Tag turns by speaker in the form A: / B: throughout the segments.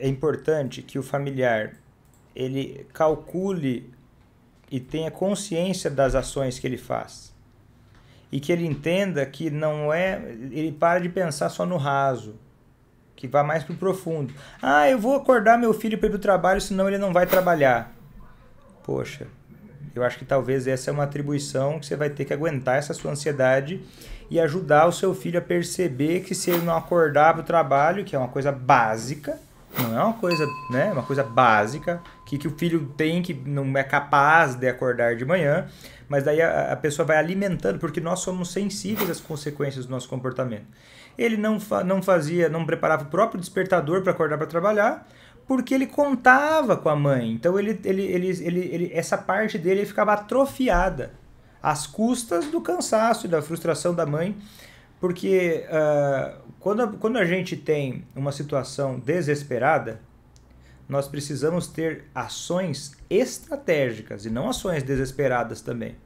A: é importante que o familiar ele calcule e tenha consciência das ações que ele faz. E que ele entenda que não é. Ele para de pensar só no raso. Que vá mais para o profundo. Ah, eu vou acordar meu filho para ir para o trabalho, senão ele não vai trabalhar. Poxa, eu acho que talvez essa é uma atribuição que você vai ter que aguentar essa sua ansiedade e ajudar o seu filho a perceber que se ele não acordar para o trabalho, que é uma coisa básica, não é uma coisa, né? Uma coisa básica que, que o filho tem, que não é capaz de acordar de manhã, mas daí a, a pessoa vai alimentando, porque nós somos sensíveis às consequências do nosso comportamento. Ele não, fa não fazia, não preparava o próprio despertador para acordar para trabalhar, porque ele contava com a mãe. Então ele, ele, ele, ele, ele essa parte dele ficava atrofiada às custas do cansaço e da frustração da mãe porque uh, quando, quando a gente tem uma situação desesperada, nós precisamos ter ações estratégicas e não ações desesperadas também.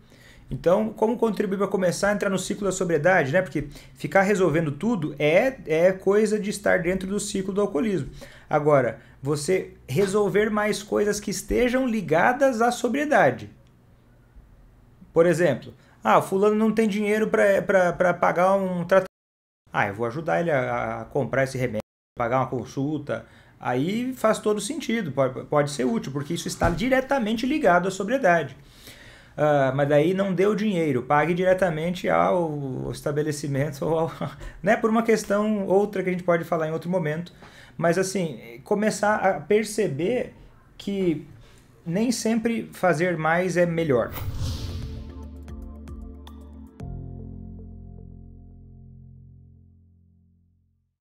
A: Então, como contribuir para começar a entrar no ciclo da sobriedade, né? Porque ficar resolvendo tudo é, é coisa de estar dentro do ciclo do alcoolismo. Agora, você resolver mais coisas que estejam ligadas à sobriedade. Por exemplo, ah, fulano não tem dinheiro para pagar um tratamento. Ah, eu vou ajudar ele a, a comprar esse remédio, pagar uma consulta. Aí faz todo sentido, pode, pode ser útil, porque isso está diretamente ligado à sobriedade. Uh, mas daí não deu dinheiro, pague diretamente ao estabelecimento ou ao, né, por uma questão outra que a gente pode falar em outro momento. Mas assim, começar a perceber que nem sempre fazer mais é melhor.